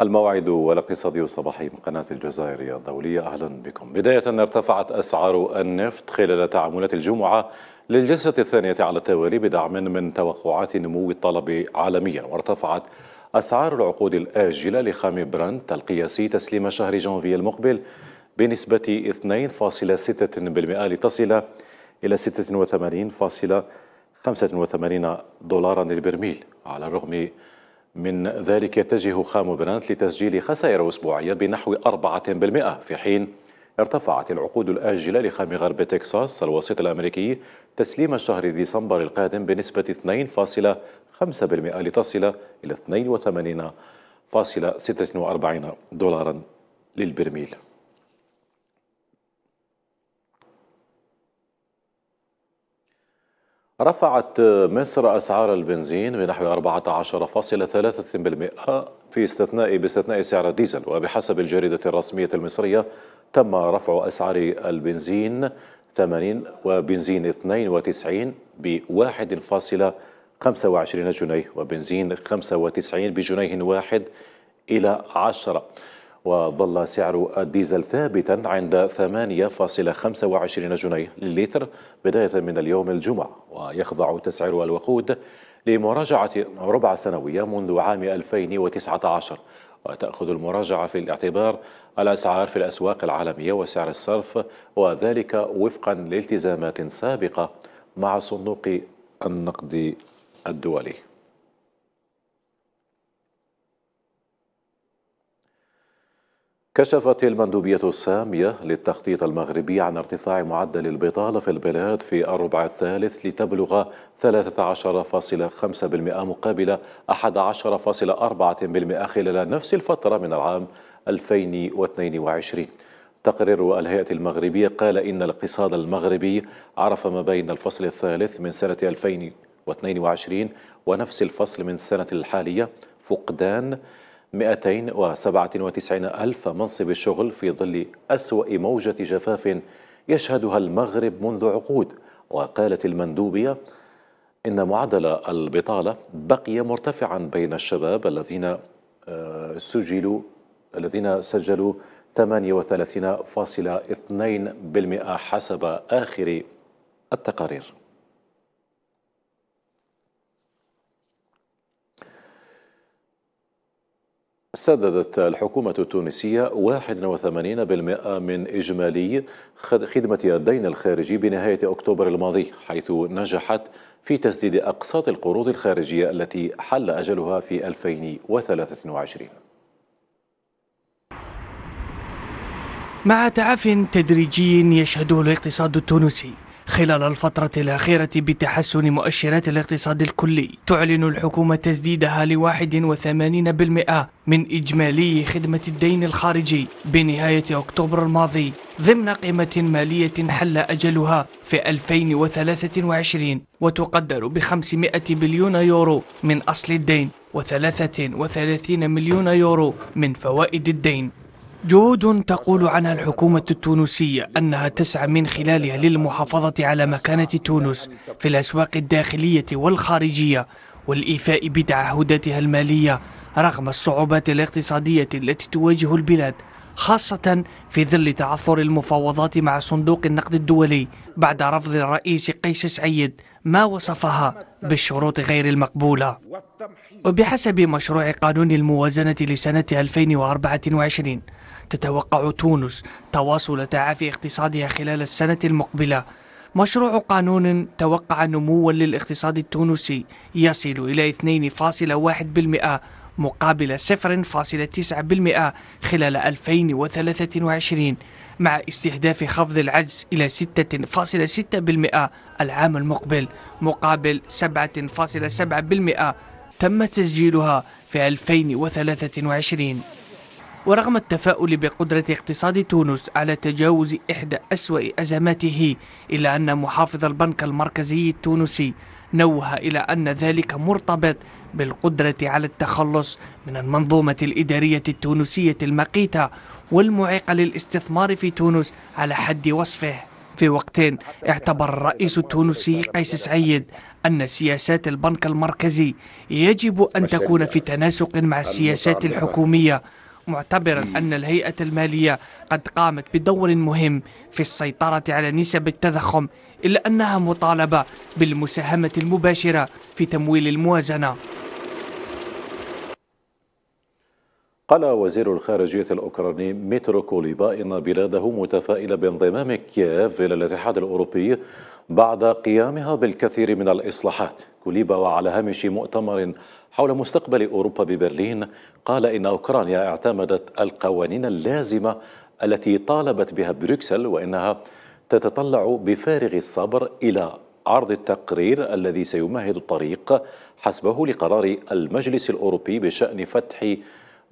الموعد والاقتصادي الصباحي من قناة الجزائرية الدولية أهلا بكم بداية ارتفعت أسعار النفط خلال تعاملات الجمعة للجلسة الثانية على التوالي بدعم من توقعات نمو الطلب عالميا وارتفعت أسعار العقود الآجلة لخام برنت القياسي تسليم شهر جانفي المقبل بنسبة 2.6% لتصل إلى 86.85 دولارا للبرميل على الرغم من ذلك يتجه خام برانت لتسجيل خسائر أسبوعية بنحو 4% في حين ارتفعت العقود الآجلة لخام غرب تكساس الوسيط الأمريكي تسليم شهر ديسمبر القادم بنسبة 2.5% لتصل إلى 82.46 دولارا للبرميل رفعت مصر أسعار البنزين بنحو 14.3% في استثناء باستثناء سعر الديزل وبحسب الجريدة الرسمية المصرية تم رفع أسعار البنزين 80 وبنزين 92 ب 1.25 جنيه وبنزين 95 بجنيه واحد إلى 10 وظل سعر الديزل ثابتا عند 8.25 جنيه للتر بداية من اليوم الجمعة ويخضع تسعير الوقود لمراجعة ربع سنوية منذ عام 2019 وتأخذ المراجعة في الاعتبار الأسعار في الأسواق العالمية وسعر الصرف وذلك وفقا لالتزامات سابقة مع صندوق النقد الدولي كشفت المندوبية السامية للتخطيط المغربي عن ارتفاع معدل البطالة في البلاد في الربع الثالث لتبلغ 13.5% مقابل 11.4% خلال نفس الفترة من العام 2022 تقرير الهيئة المغربية قال إن الاقتصاد المغربي عرف ما بين الفصل الثالث من سنة 2022 ونفس الفصل من السنة الحالية فقدان 297 ألف منصب شغل في ظل أسوأ موجة جفاف يشهدها المغرب منذ عقود وقالت المندوبية إن معدل البطالة بقي مرتفعا بين الشباب الذين آه، سجلوا الذين سجلوا 38.2% حسب آخر التقارير سددت الحكومة التونسية 81% من إجمالي خدمة الدين الخارجي بنهاية أكتوبر الماضي حيث نجحت في تسديد أقساط القروض الخارجية التي حل أجلها في 2023 مع تعافٍ تدريجي يشهده الاقتصاد التونسي خلال الفترة الأخيرة بتحسن مؤشرات الاقتصاد الكلي تعلن الحكومة تسديدها لواحد وثمانين بالمئة من إجمالي خدمة الدين الخارجي بنهاية أكتوبر الماضي ضمن قيمة مالية حل أجلها في 2023 وتقدر ب 500 بليون يورو من أصل الدين و33 مليون يورو من فوائد الدين جهود تقول عنها الحكومة التونسية أنها تسعى من خلالها للمحافظة على مكانة تونس في الأسواق الداخلية والخارجية والإيفاء بتعهداتها المالية رغم الصعوبات الاقتصادية التي تواجه البلاد خاصة في ظل تعثر المفاوضات مع صندوق النقد الدولي بعد رفض الرئيس قيس سعيد ما وصفها بالشروط غير المقبولة وبحسب مشروع قانون الموازنة لسنة 2024 تتوقع تونس تواصل تعافي اقتصادها خلال السنة المقبلة مشروع قانون توقع نموا للاقتصاد التونسي يصل إلى 2.1% مقابل 0.9% خلال 2023 مع استهداف خفض العجز إلى 6.6% العام المقبل مقابل 7.7% تم تسجيلها في 2023 ورغم التفاؤل بقدرة اقتصاد تونس على تجاوز إحدى أسوأ أزماته إلا أن محافظ البنك المركزي التونسي نوه إلى أن ذلك مرتبط بالقدرة على التخلص من المنظومة الإدارية التونسية المقيتة والمعيقة للاستثمار في تونس على حد وصفه في وقت اعتبر الرئيس التونسي قيس سعيد أن سياسات البنك المركزي يجب أن تكون في تناسق مع السياسات الحكومية معتبرا أن الهيئة المالية قد قامت بدور مهم في السيطرة على نسب التضخم إلا أنها مطالبة بالمساهمة المباشرة في تمويل الموازنة قال وزير الخارجية الأوكراني مترو كوليبا إن بلاده متفائلة بانضمام كييف إلى الاتحاد الأوروبي بعد قيامها بالكثير من الإصلاحات كوليبا وعلى هامش مؤتمر حول مستقبل أوروبا ببرلين قال إن أوكرانيا اعتمدت القوانين اللازمة التي طالبت بها بروكسل وإنها تتطلع بفارغ الصبر إلى عرض التقرير الذي سيمهد الطريق حسبه لقرار المجلس الأوروبي بشأن فتح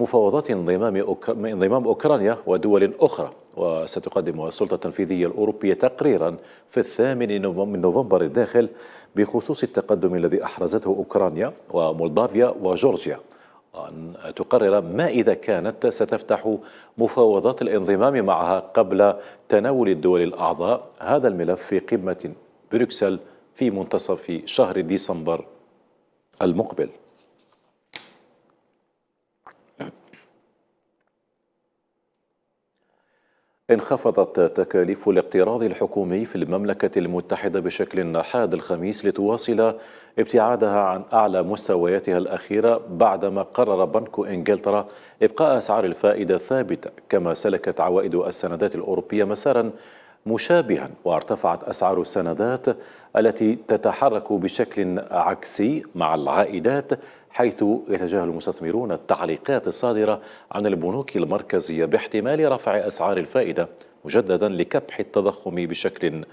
مفاوضات انضمام انضمام اوكرانيا ودول اخرى وستقدم السلطه التنفيذيه الاوروبيه تقريرا في الثامن من نوفمبر الداخل بخصوص التقدم الذي احرزته اوكرانيا ومولدافيا وجورجيا أن تقرر ما إذا كانت ستفتح مفاوضات الانضمام معها قبل تناول الدول الأعضاء هذا الملف في قمة بروكسل في منتصف شهر ديسمبر المقبل انخفضت تكاليف الاقتراض الحكومي في المملكة المتحدة بشكل حاد الخميس لتواصل ابتعادها عن أعلى مستوياتها الأخيرة بعدما قرر بنك إنجلترا إبقاء أسعار الفائدة ثابتة كما سلكت عوائد السندات الأوروبية مسارا مشابها وارتفعت أسعار السندات التي تتحرك بشكل عكسي مع العائدات حيث يتجاهل المستثمرون التعليقات الصادرة عن البنوك المركزية باحتمال رفع أسعار الفائدة مجددا لكبح التضخم بشكل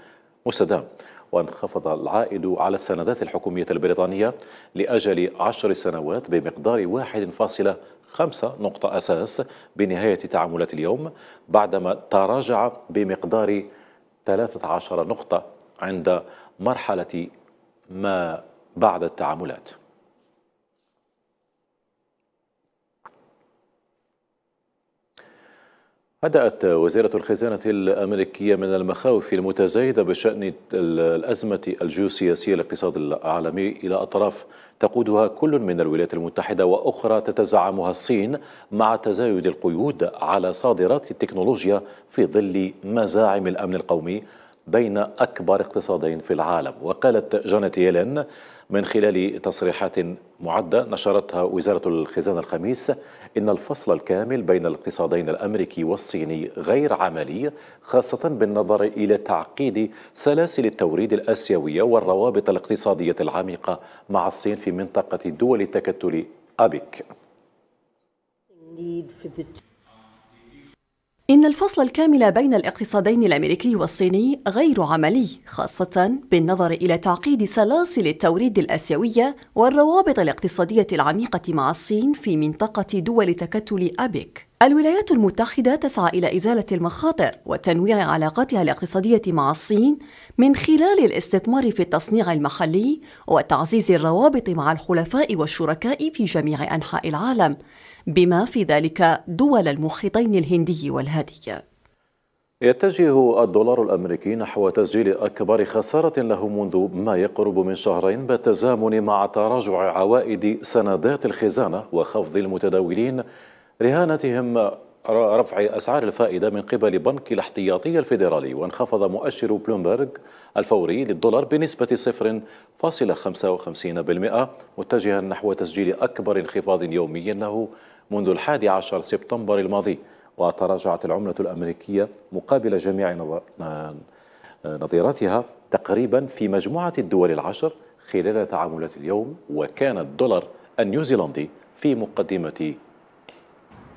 مستدام وانخفض العائد على السندات الحكومية البريطانية لأجل عشر سنوات بمقدار خمسة نقطة أساس بنهاية تعاملات اليوم بعدما تراجع بمقدار 13 نقطة عند مرحلة ما بعد التعاملات بدأت وزيرة الخزانة الأمريكية من المخاوف المتزايدة بشأن الأزمة الجيوسياسية الاقتصاد العالمي إلى أطراف تقودها كل من الولايات المتحدة وأخرى تتزعمها الصين مع تزايد القيود على صادرات التكنولوجيا في ظل مزاعم الأمن القومي بين أكبر اقتصادين في العالم وقالت جانيت يلين من خلال تصريحات معدة نشرتها وزارة الخزانة الخميس إن الفصل الكامل بين الاقتصادين الأمريكي والصيني غير عملي خاصة بالنظر إلى تعقيد سلاسل التوريد الآسيوية والروابط الاقتصادية العميقة مع الصين في منطقة دول التكتل أبيك إن الفصل الكامل بين الاقتصادين الأمريكي والصيني غير عملي خاصة بالنظر إلى تعقيد سلاسل التوريد الآسيوية والروابط الاقتصادية العميقة مع الصين في منطقة دول تكتل أبيك. الولايات المتحدة تسعى إلى إزالة المخاطر وتنويع علاقاتها الاقتصادية مع الصين من خلال الاستثمار في التصنيع المحلي وتعزيز الروابط مع الحلفاء والشركاء في جميع أنحاء العالم بما في ذلك دول المحيطين الهندي والهادي يتجه الدولار الأمريكي نحو تسجيل أكبر خسارة له منذ ما يقرب من شهرين بالتزامن مع تراجع عوائد سندات الخزانة وخفض المتداولين رهانتهم رفع أسعار الفائدة من قبل بنك الاحتياطي الفيدرالي وانخفض مؤشر بلومبرغ الفوري للدولار بنسبة 0.55% متجها نحو تسجيل أكبر انخفاض يومي له منذ الحادي عشر سبتمبر الماضي وتراجعت العملة الأمريكية مقابل جميع نظيراتها تقريبا في مجموعة الدول العشر خلال تعاملات اليوم وكان الدولار النيوزيلندي في مقدمة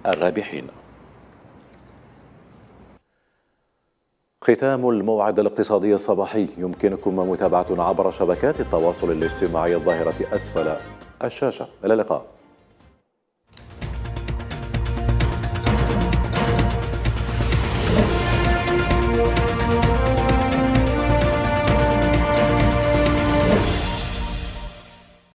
الرابحين ختام الموعد الاقتصادي الصباحي يمكنكم متابعتنا عبر شبكات التواصل الاجتماعي الظاهرة أسفل الشاشة إلى اللقاء